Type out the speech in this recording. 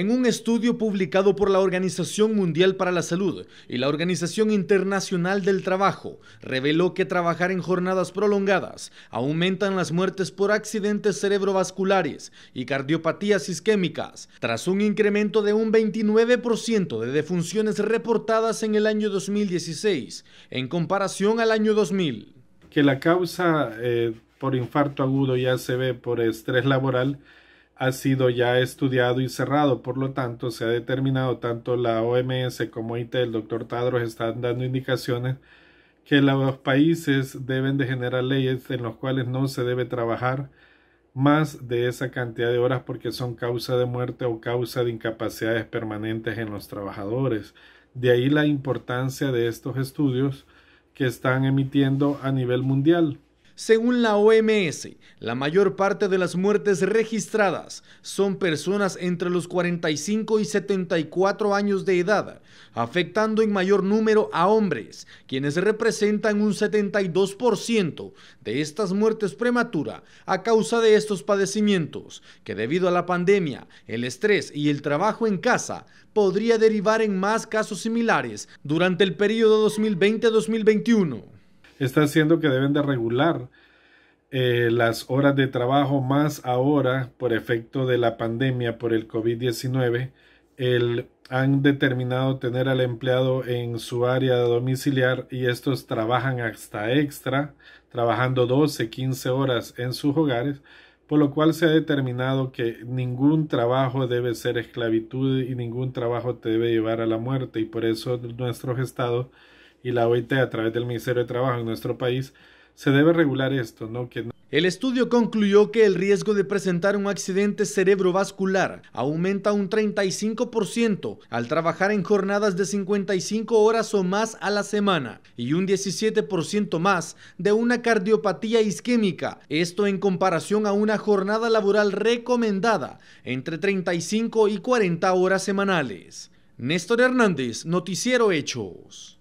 En un estudio publicado por la Organización Mundial para la Salud y la Organización Internacional del Trabajo, reveló que trabajar en jornadas prolongadas aumentan las muertes por accidentes cerebrovasculares y cardiopatías isquémicas, tras un incremento de un 29% de defunciones reportadas en el año 2016, en comparación al año 2000. Que la causa eh, por infarto agudo ya se ve por estrés laboral ha sido ya estudiado y cerrado. Por lo tanto, se ha determinado tanto la OMS como IT, el doctor Tadros están dando indicaciones que los países deben de generar leyes en las cuales no se debe trabajar más de esa cantidad de horas porque son causa de muerte o causa de incapacidades permanentes en los trabajadores. De ahí la importancia de estos estudios que están emitiendo a nivel mundial. Según la OMS, la mayor parte de las muertes registradas son personas entre los 45 y 74 años de edad, afectando en mayor número a hombres, quienes representan un 72% de estas muertes prematura a causa de estos padecimientos, que debido a la pandemia, el estrés y el trabajo en casa podría derivar en más casos similares durante el periodo 2020-2021 está haciendo que deben de regular eh, las horas de trabajo más ahora por efecto de la pandemia por el COVID-19. han determinado tener al empleado en su área domiciliar y estos trabajan hasta extra, trabajando 12, 15 horas en sus hogares, por lo cual se ha determinado que ningún trabajo debe ser esclavitud y ningún trabajo te debe llevar a la muerte y por eso nuestros estados y la OIT a través del Ministerio de Trabajo en nuestro país, se debe regular esto, ¿no? el estudio concluyó que el riesgo de presentar un accidente cerebrovascular aumenta un 35% al trabajar en jornadas de 55 horas o más a la semana y un 17% más de una cardiopatía isquémica, esto en comparación a una jornada laboral recomendada entre 35 y 40 horas semanales. Néstor Hernández, Noticiero Hechos.